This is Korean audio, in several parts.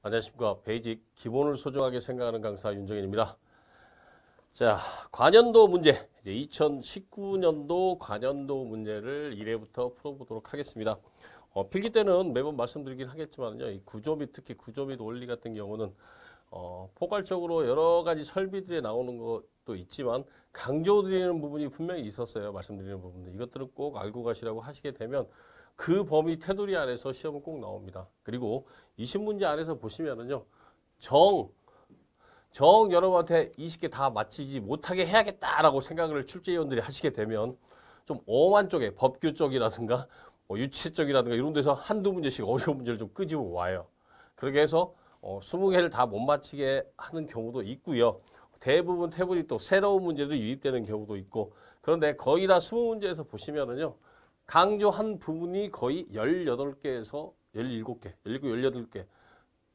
안녕하십니까. 베이직 기본을 소중하게 생각하는 강사 윤정현입니다. 자, 관연도 문제. 이제 2019년도 관연도 문제를 1회부터 풀어보도록 하겠습니다. 어, 필기 때는 매번 말씀드리긴 하겠지만요. 이 구조 및 특히 구조 및 원리 같은 경우는 어, 포괄적으로 여러 가지 설비들이 나오는 것도 있지만 강조드리는 부분이 분명히 있었어요. 말씀드리는 부분들. 이것들을 꼭 알고 가시라고 하시게 되면 그 범위 테두리 안에서 시험은 꼭 나옵니다. 그리고 20문제 안에서 보시면은요. 정, 정 여러분한테 20개 다마치지 못하게 해야겠다라고 생각을 출제위원들이 하시게 되면 좀 오만 쪽에 법규 쪽이라든가 뭐 유체 쪽이라든가 이런 데서 한두 문제씩 어려운 문제를 좀 끄집어 와요. 그렇게 해서 어, 20개를 다 못 맞히게 하는 경우도 있고요. 대부분 태블릿또 새로운 문제도 유입되는 경우도 있고 그런데 거의 다 20문제에서 보시면은요. 강조 한 부분이 거의 18개에서 17개, 17, 18개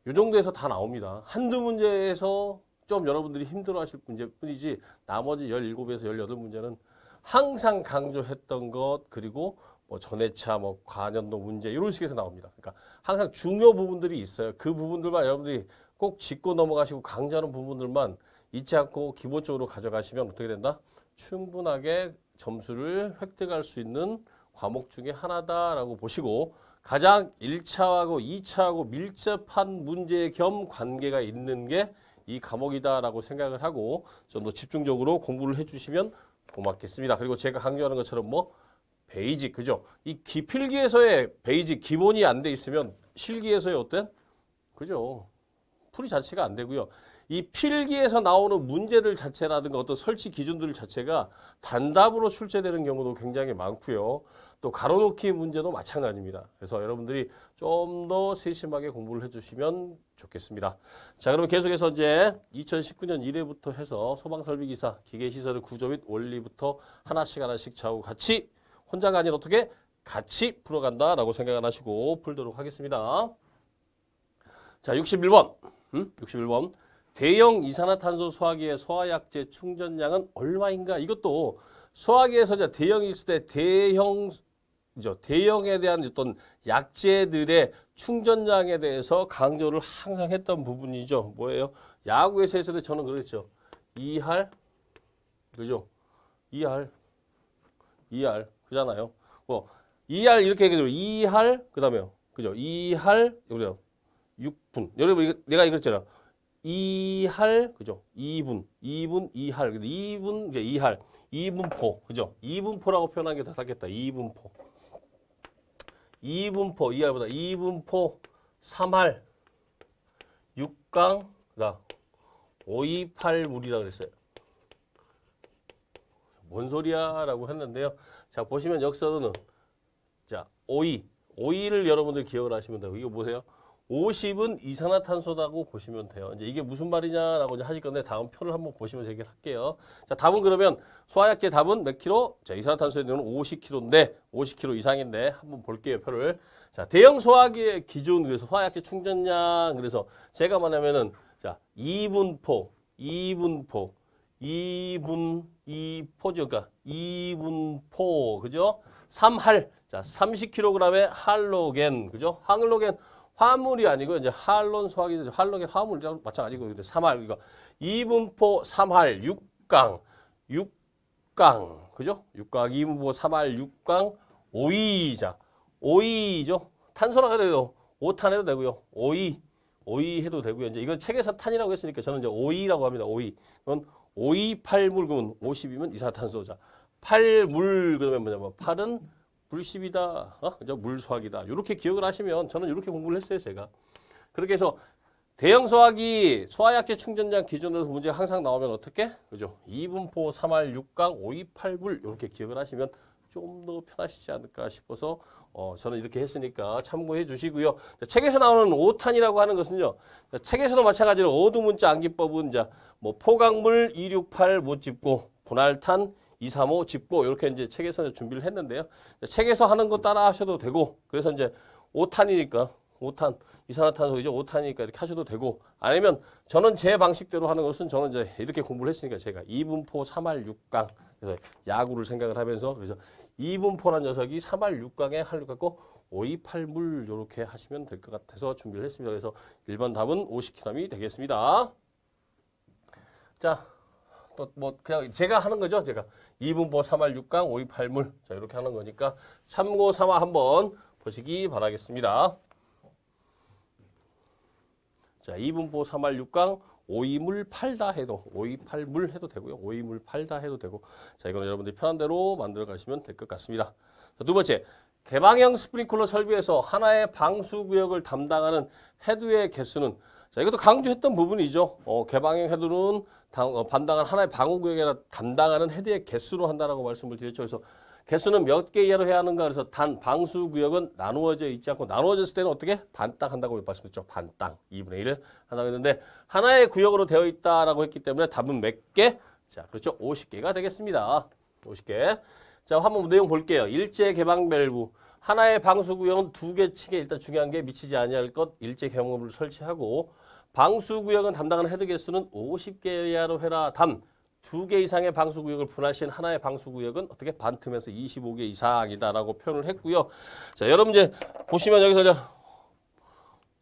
이 정도에서 다 나옵니다. 한두 문제에서 좀 여러분들이 힘들어하실 문제뿐이지 나머지 17에서 18문제는 항상 강조했던 것 그리고 뭐 전해차, 뭐 관연도 문제 이런 식에서 나옵니다. 그러니까 항상 중요 부분들이 있어요. 그 부분들만 여러분들이 꼭 짚고 넘어가시고 강조하는 부분들만 잊지 않고 기본적으로 가져가시면 어떻게 된다? 충분하게 점수를 획득할 수 있는 과목 중에 하나다라고 보시고 가장 1차하고 2차하고 밀접한 문제 겸 관계가 있는 게 이 과목이다라고 생각을 하고 좀 더 집중적으로 공부를 해주시면 고맙겠습니다. 그리고 제가 강조하는 것처럼 뭐 베이직 그죠? 이 기필기에서의 베이직 기본이 안 돼 있으면 실기에서의 어떤 그죠? 풀이 자체가 안 되고요. 이 필기에서 나오는 문제들 자체라든가 어떤 설치 기준들 자체가 단답으로 출제되는 경우도 굉장히 많고요. 또 가로놓기 문제도 마찬가지입니다. 그래서 여러분들이 좀 더 세심하게 공부를 해주시면 좋겠습니다. 자, 그럼 계속해서 이제 2019년 1회부터 해서 소방설비기사 기계시설의 구조 및 원리부터 하나씩 하나씩 좌우 같이 혼자가 아닌 어떻게 같이 풀어간다라고 생각을 하시고 풀도록 하겠습니다. 자, 61번. 음? 61번. 대형 이산화탄소 소화기의 소화약제 충전량은 얼마인가? 이것도 소화기에서 이제 대형이 있을 때 대형 죠 대형에 대한 어떤 약제들의 충전량에 대해서 강조를 항상 했던 부분이죠. 뭐예요? 야구에서 했을 때 저는 그랬죠. 2할, 그죠? 2할, 2R 그잖아요. 뭐 2R 이렇게 얘기해도 2R 그다음에 그죠? 2R 그죠? 6분. 여러분 이거, 내가 이랬잖아. 2할 그죠? 2분. 2분 2할. 근데 2분 이제 2할. 2분포. 그죠? 2분포라고 표현한 게다 샀겠다. 2분포. 2분포 2할보다 2분포 3할 6강 나 528물이라 그랬어요. 뭔 소리야? 라고 했는데요. 자, 보시면 역선는 자, 오이. 오이를 여러분들 기억을 하시면 되고 이거 보세요. 50은 이산화탄소라고 보시면 돼요. 이제 이게 무슨 말이냐라고 이제 하실 건데 다음 표를 한번 보시면 얘기를 할게요. 자, 답은 그러면 소화약제 답은 몇 킬로? 자, 이산화탄소의 경우는 50킬로인데 50킬로 이상인데 한번 볼게요, 표를. 자, 대형 소화기의 기준 그래서 소화약제 충전량 그래서 제가 말하면은 자, 2분포, 2분포 이분 이포죠 그러니까 이분포 그죠? 삼할 자 30kg의 할로겐 그죠? 항로겐 화물이 아니고 이제 할론 소화기 할로겐 화물 이 마찬가지고 이제 삼할 이거 이분포 삼할 육강 육강 그죠? 육강 이분포 삼할 육강 오이자 오이죠? 탄소라 그래도 오탄 해도 되고요. 오이 오이 해도 되고요. 이제 이건 책에서 탄이라고 했으니까 저는 이제 오이라고 합니다. 오이. 이건 5 2 8물군5 0이면 이산탄소자. 팔물 그다음 뭐냐면 뭐, 팔은 물십이다. 어? 그죠? 물수학이다. 이렇게 기억을 하시면 저는 이렇게 공부를 했어요, 제가. 그렇게 해서 대형 수학이 소화약제 충전량 기준으로 문제 항상 나오면 어떻게? 그죠? 2분포 3할 6강 528불 이렇게 기억을 하시면 좀 더 편하시지 않을까 싶어서 어, 저는 이렇게 했으니까 참고해 주시고요. 책에서 나오는 오탄이라고 하는 것은요. 책에서도 마찬가지로 어두문자 암기법은 이제 뭐 포강물 268 못 짚고 분할탄 235 짚고 이렇게 이제 책에서 이제 준비를 했는데요. 책에서 하는 거 따라 하셔도 되고 그래서 이제 오탄이니까 오탄 이산화탄소 이제 5탄이니까 이렇게 하셔도 되고 아니면 저는 제 방식대로 하는 것은 저는 이제 이렇게 공부를 했으니까 제가 2분포 3할 6강 그래서 야구를 생각을 하면서 그래서 2분포란 녀석이 3할 6강에 한류 갖고 528물 이렇게 하시면 될 것 같아서 준비를 했습니다. 그래서 1번 답은 50kg이 되겠습니다. 자, 또 뭐 그냥 제가 하는 거죠. 제가 2분포 3할 6강 528물 자 이렇게 하는 거니까 참고 삼아 한번 보시기 바라겠습니다. 자, 2분보 3할 6강 오이물 팔다 해도 오이팔물 해도 되고요. 오이물 팔다 해도 되고 자 이거는 여러분들이 편한 대로 만들어 가시면 될 것 같습니다. 자, 두 번째 개방형 스프링클러 설비에서 하나의 방수 구역을 담당하는 헤드의 개수는 자 이것도 강조했던 부분이죠. 어, 개방형 헤드는 당, 어, 담당한 하나의 방우 구역에 담당하는 헤드의 개수로 한다라고 말씀을 드렸죠. 그래서 개수는 몇 개 이하로 해야 하는가 그래서 단 방수 구역은 나누어져 있지 않고 나누어졌을 때는 어떻게 반땅 한다고 말씀드렸죠. 반땅 2분의 1을 한다고 했는데 하나의 구역으로 되어 있다라고 했기 때문에 답은 몇 개? 자, 그렇죠. 50개가 되겠습니다. 50개. 자, 한번 내용 볼게요. 일제 개방 밸브 하나의 방수 구역은 두 개측에 일단 중요한 게 미치지 아니할 것 일제 개방밸브를 설치하고 방수 구역은 담당하는 헤드 개수는 50개 이하로 해라. 담 두개 이상의 방수구역을 분할시킨 하나의 방수구역은 어떻게 반틈에서 25개 이상이다라고 표현을 했고요. 자, 여러분 이제 보시면 여기서 이제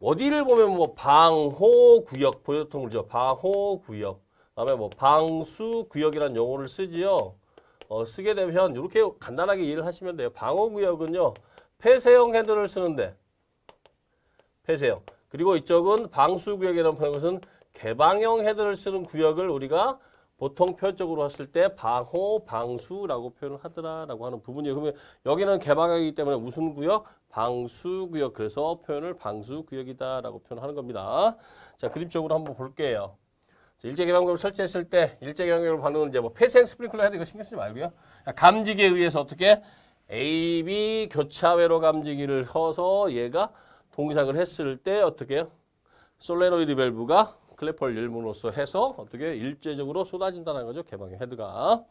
어디를 보면 뭐 방호구역, 보여통을죠 방호구역, 그다음에 뭐 방수구역이라는 용어를 쓰지요. 어, 쓰게 되면 이렇게 간단하게 이해를 하시면 돼요. 방호구역은요. 폐쇄형 헤드를 쓰는데 폐쇄형. 그리고 이쪽은 방수구역이라는 것은 개방형 헤드를 쓰는 구역을 우리가 보통 표적으로 했을 때 방호, 방수라고 표현을 하더라라고 하는 부분이에요. 그러면 여기는 개방하기 때문에 무슨 구역, 방수 구역 그래서 표현을 방수 구역이다라고 표현하는 겁니다. 자, 그림적으로 한번 볼게요. 일제개방구역을 설치했을 때 일제개방구역을 은 이제 뭐폐생 스프링클러 해도 이거 신경 쓰지 말고요. 감지기에 의해서 어떻게 AB 교차회로 감지기를 허서 얘가 동작을 했을 때 어떻게 해요? 솔레노이드 밸브가 클래펄 일부으로서 해서 어떻게 일제적으로 쏟아진다는 거죠. 개방의 헤드가.